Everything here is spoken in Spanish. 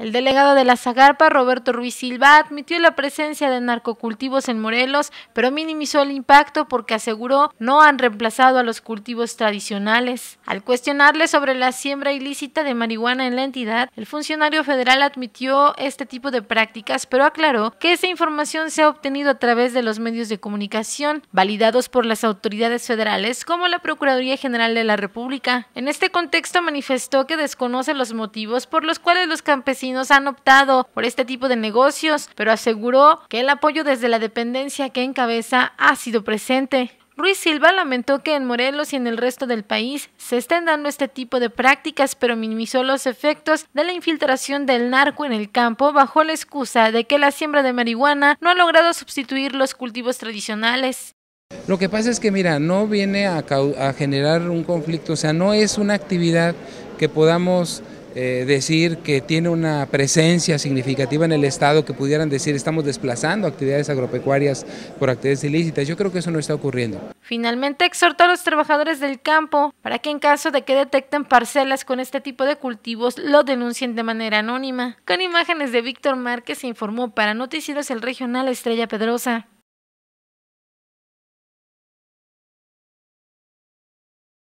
El delegado de la Zagarpa, Roberto Ruiz Silva, admitió la presencia de narcocultivos en Morelos, pero minimizó el impacto porque aseguró no han reemplazado a los cultivos tradicionales. Al cuestionarle sobre la siembra ilícita de marihuana en la entidad, el funcionario federal admitió este tipo de prácticas, pero aclaró que esa información se ha obtenido a través de los medios de comunicación, validados por las autoridades federales como la Procuraduría General de la República. En este contexto manifestó que desconoce los motivos por los cuales los campesinos nos han optado por este tipo de negocios, pero aseguró que el apoyo desde la dependencia que encabeza ha sido presente. Ruiz Silva lamentó que en Morelos y en el resto del país se estén dando este tipo de prácticas, pero minimizó los efectos de la infiltración del narco en el campo bajo la excusa de que la siembra de marihuana no ha logrado sustituir los cultivos tradicionales. Lo que pasa es que, mira, no viene a, a generar un conflicto, o sea, no es una actividad que podamos eh, decir que tiene una presencia significativa en el Estado que pudieran decir estamos desplazando actividades agropecuarias por actividades ilícitas. Yo creo que eso no está ocurriendo. Finalmente exhortó a los trabajadores del campo para que en caso de que detecten parcelas con este tipo de cultivos lo denuncien de manera anónima. Con imágenes de Víctor Márquez se informó para Noticieros el Regional Estrella Pedrosa.